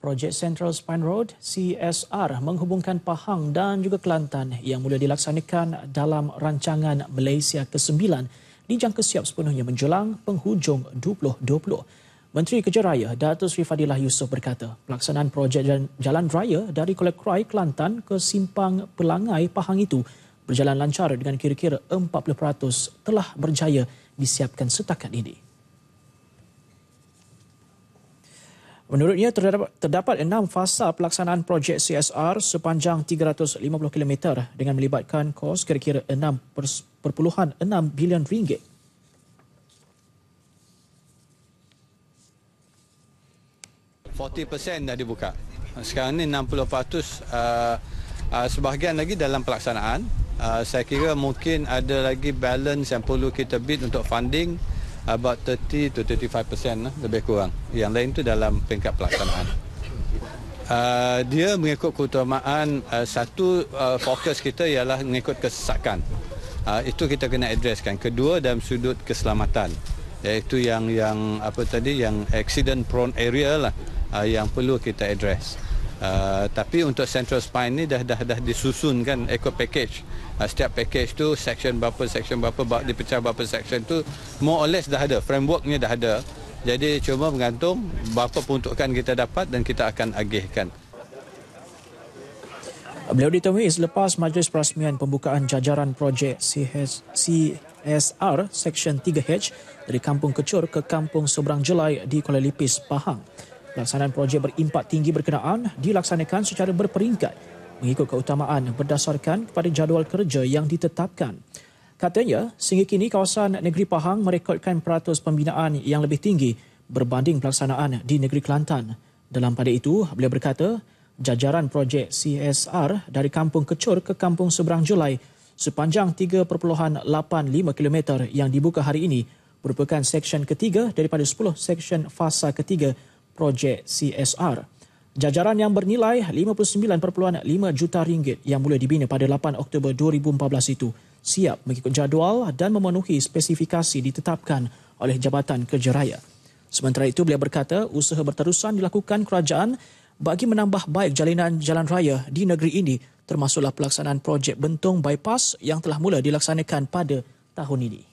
Projek Central Spine Road CSR menghubungkan Pahang dan juga Kelantan yang mula dilaksanakan dalam rancangan Malaysia ke-9 dijangka siap sepenuhnya menjelang penghujung 2020. Menteri Kerja Raya Dato Sri Fadilah Yusof berkata, pelaksanaan projek jalan raya dari Kuala Krai Kelantan ke simpang Pelangai Pahang itu berjalan lancar dengan kira-kira 40% telah berjaya disiapkan setakat ini. Menurutnya, terdapat, enam fasa pelaksanaan projek CSR sepanjang 350 km dengan melibatkan kos kira-kira 6.6 bilion ringgit. Forty ...40% dah dibuka. Sekarang ini 60% uh, uh, sebahagian lagi dalam pelaksanaan. Uh, saya kira mungkin ada lagi balance yang perlu kita bid untuk funding about 30 to 35% lah, eh, lebih kurang. Yang lain tu dalam peringkat pelaksanaan. Uh, dia mengikut keutamaan uh, satu uh, fokus kita ialah mengikut kesesakan. Uh, itu kita kena addresskan. Kedua dalam sudut keselamatan iaitu yang yang apa tadi yang accident prone area lah uh, yang perlu kita address. Uh, tapi untuk central spine ni dah dah dah disusun kan ekor package. Uh, setiap package tu section berapa, section berapa, bah, dipecah berapa section tu more or less dah ada. Frameworknya dah ada. Jadi cuma bergantung berapa peruntukan kita dapat dan kita akan agihkan. Beliau ditemui selepas majlis perasmian pembukaan jajaran projek CSR Section 3H dari Kampung Kecur ke Kampung Seberang Jelai di Kuala Lipis, Pahang. Pelaksanaan projek berimpak tinggi berkenaan dilaksanakan secara berperingkat mengikut keutamaan berdasarkan kepada jadual kerja yang ditetapkan. Katanya, sehingga kini kawasan negeri Pahang merekodkan peratus pembinaan yang lebih tinggi berbanding pelaksanaan di negeri Kelantan. Dalam pada itu, beliau berkata, jajaran projek CSR dari Kampung Kecur ke Kampung Seberang Julai sepanjang 3.85 km yang dibuka hari ini merupakan seksyen ketiga daripada 10 seksyen fasa ketiga projek CSR. Jajaran yang bernilai 59.5 juta ringgit yang mula dibina pada 8 Oktober 2014 itu siap mengikut jadual dan memenuhi spesifikasi ditetapkan oleh Jabatan Kerja Raya. Sementara itu beliau berkata usaha berterusan dilakukan kerajaan bagi menambah baik jalinan jalan raya di negeri ini termasuklah pelaksanaan projek bentong bypass yang telah mula dilaksanakan pada tahun ini.